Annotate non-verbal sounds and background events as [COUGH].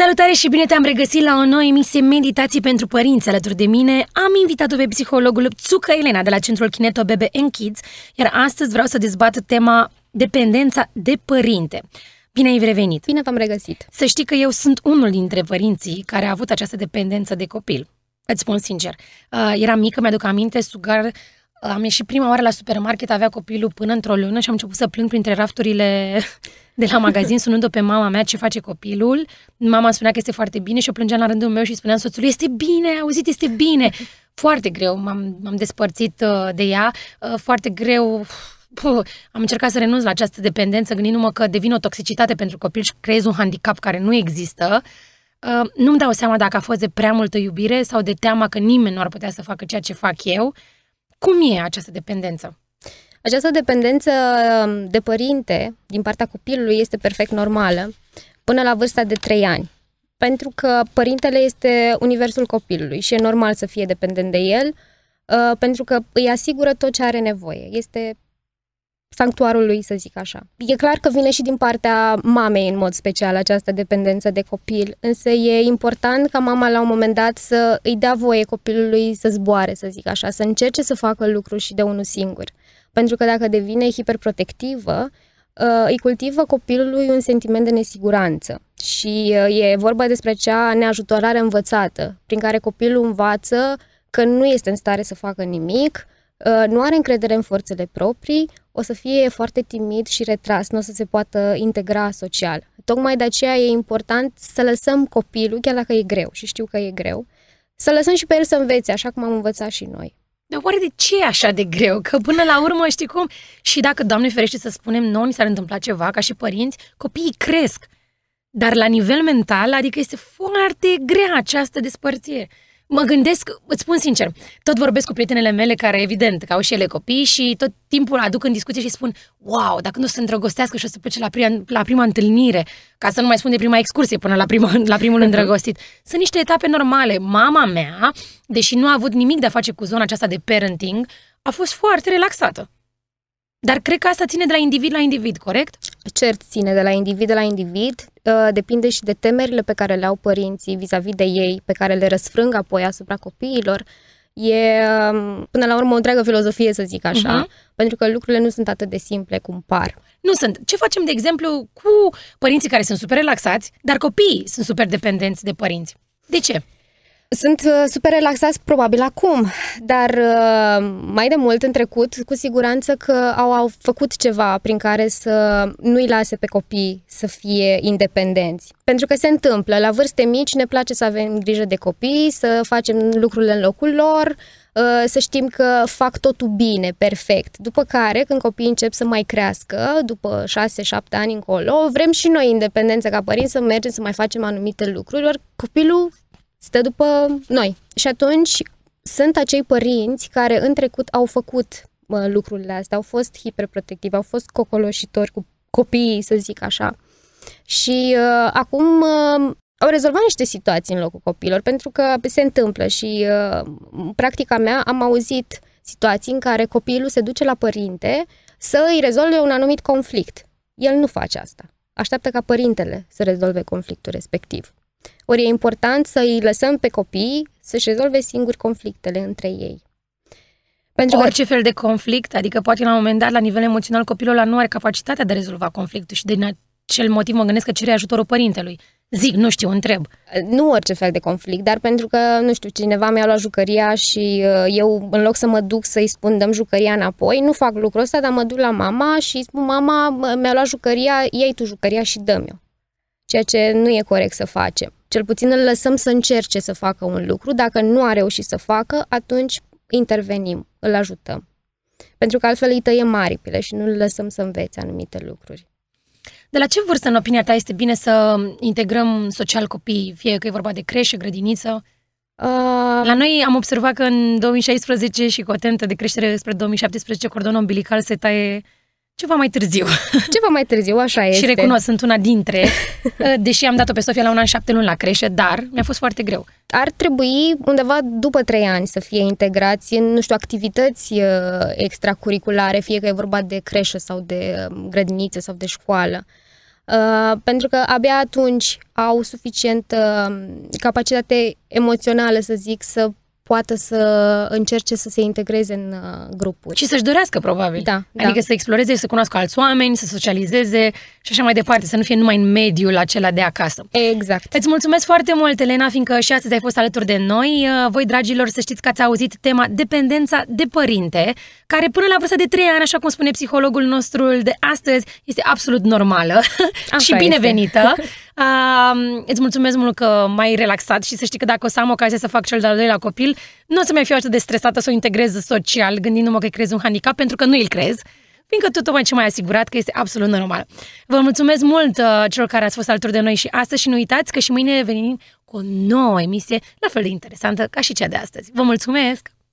Salutare și bine te-am regăsit la o nouă emisie Meditații pentru Părinți alături de mine. Am invitat-o pe psihologul Tsuka Elena de la Centrul Kineto Bebe and Kids, iar astăzi vreau să dezbat tema dependența de părinte. Bine ai revenit! Bine v-am regăsit! Să știi că eu sunt unul dintre părinții care a avut această dependență de copil. Îți spun sincer, uh, eram mică, mi-aduc aminte, sugar am ieșit prima oară la supermarket, avea copilul până într-o lună și am început să plâng printre rafturile [LAUGHS] de la magazin, sunând-o pe mama mea ce face copilul. Mama spunea că este foarte bine și o plângeam la rândul meu și spuneam soțului, este bine, auzit, este bine. [LAUGHS] Foarte greu, m-am, m-am despărțit uh, de ea, uh, foarte greu, Puh, am încercat să renunț la această dependență, gândindu-mă că devin o toxicitate pentru copil și creez un handicap care nu există. Uh, nu-mi dau seama dacă a fost de prea multă iubire sau de teama că nimeni nu ar putea să facă ceea ce fac eu. Cum e această dependență? Această dependență um, de părinte din partea copilului este perfect normală până la vârsta de 3 ani. Pentru că părintele este universul copilului și e normal să fie dependent de el, uh, pentru că îi asigură tot ce are nevoie. Este sanctuarul lui, să zic așa. E clar că vine și din partea mamei în mod special această dependență de copil, însă e important ca mama la un moment dat să îi dea voie copilului să zboare, să zic așa, să încerce să facă lucruri și de unul singur. Pentru că dacă devine hiperprotectivă, uh, îi cultivă copilului un sentiment de nesiguranță. Și uh, e vorba despre acea neajutorare învățată, prin care copilul învață că nu este în stare să facă nimic, uh, nu are încredere în forțele proprii, o să fie foarte timid și retras, nu o să se poată integra social. Tocmai de aceea e important să lăsăm copilul, chiar dacă e greu și știu că e greu, să lăsăm și pe el să învețe, așa cum am învățat și noi. Dar oare de ce e așa de greu? Că până la urmă, știi cum? Și dacă, Doamne ferește, să spunem, nu ni s-ar întâmpla ceva, ca și părinți, copiii cresc. Dar la nivel mental, adică este foarte grea această despărțire mă gândesc, îți spun sincer, tot vorbesc cu prietenele mele care, evident, că au și ele copii și tot timpul aduc în discuție și spun, wow, dacă nu se îndrăgostească și o să plece la prima, la prima întâlnire, ca să nu mai spun de prima excursie până la, prima, la primul mhm. îndrăgostit. Sunt niște etape normale. Mama mea, deși nu a avut nimic de a face cu zona aceasta de parenting, a fost foarte relaxată. Dar cred că asta ține de la individ la individ, corect? Cert ține de la individ de la individ, uh, depinde și de temerile pe care le au părinții vis-a-vis de ei, pe care le răsfrâng apoi asupra copiilor. E, um, până la urmă, o întreagă filozofie, să zic așa, uh-huh. pentru că lucrurile nu sunt atât de simple cum par. Nu sunt. Ce facem, de exemplu, cu părinții care sunt super relaxați, dar copiii sunt super dependenți de părinți? De ce? Sunt uh, super relaxați probabil acum, dar uh, mai de mult în trecut, cu siguranță că au, au făcut ceva prin care să nu-i lase pe copii să fie independenți. Pentru că se întâmplă, la vârste mici ne place să avem grijă de copii, să facem lucrurile în locul lor, uh, să știm că fac totul bine, perfect. După care, când copiii încep să mai crească, după 6-7 ani încolo, vrem și noi independență ca părinți să mergem să mai facem anumite lucruri, ori copilul stă după noi. Și atunci sunt acei părinți care în trecut au făcut mă, lucrurile astea, au fost hiperprotectivi, au fost cocoloșitori cu copiii, să zic așa. Și uh, acum uh, au rezolvat niște situații în locul copilor, pentru că se întâmplă și uh, în practica mea am auzit situații în care copilul se duce la părinte să îi rezolve un anumit conflict. El nu face asta. Așteaptă ca părintele să rezolve conflictul respectiv. Ori e important să îi lăsăm pe copii să-și rezolve singuri conflictele între ei. Pentru Orice că... fel de conflict, adică poate la un moment dat, la nivel emoțional, copilul ăla nu are capacitatea de a rezolva conflictul și din acel motiv mă gândesc că cere ajutorul părintelui. Zic, nu știu, întreb. Nu orice fel de conflict, dar pentru că, nu știu, cineva mi-a luat jucăria și uh, eu, în loc să mă duc să-i spun dăm jucăria înapoi, nu fac lucrul ăsta, dar mă duc la mama și spun, mama, uh, mi-a luat jucăria, iei tu jucăria și dă-mi-o. Ceea ce nu e corect să facem. Cel puțin îl lăsăm să încerce să facă un lucru. Dacă nu a reușit să facă, atunci intervenim, îl ajutăm. Pentru că altfel îi tăiem aripile și nu îl lăsăm să învețe anumite lucruri. De la ce vârstă, în opinia ta, este bine să integrăm social copiii, fie că e vorba de creșe, grădiniță? Uh... La noi am observat că în 2016 și cu o de creștere spre 2017, cordonul umbilical se taie ceva mai târziu. [LAUGHS] Ceva mai târziu, așa este. Și recunosc, sunt una dintre, [LAUGHS] uh, deși am dat-o pe Sofia la un an șapte luni la creșe, dar mi-a fost foarte greu. Ar trebui undeva după trei ani să fie integrați în, nu știu, activități uh, extracurriculare, fie că e vorba de creșă sau de um, grădiniță sau de școală. Uh, pentru că abia atunci au suficientă uh, capacitate emoțională, să zic, să poată să încerce să se integreze în uh, grupuri. Și să-și dorească, probabil. Da, adică da. să exploreze, să cunoască alți oameni, să socializeze și așa mai departe, să nu fie numai în mediul acela de acasă. Exact. Îți mulțumesc foarte mult, Elena, fiindcă și astăzi ai fost alături de noi. Uh, voi, dragilor, să știți că ați auzit tema dependența de părinte, care până la vârsta de 3 ani, așa cum spune psihologul nostru de astăzi, este absolut normală [LAUGHS] așa și binevenită. [LAUGHS] Uh, îți mulțumesc mult că m-ai relaxat și să știi că dacă o să am ocazia să fac cel de-al doilea copil, nu o să mai fiu atât de stresată să o integrez social, gândindu-mă că creez un handicap, pentru că nu îl creez, fiindcă tu mai ce mai asigurat că este absolut normal. Vă mulțumesc mult uh, celor care ați fost alături de noi și astăzi și nu uitați că și mâine venim cu o nouă emisie la fel de interesantă ca și cea de astăzi. Vă mulțumesc!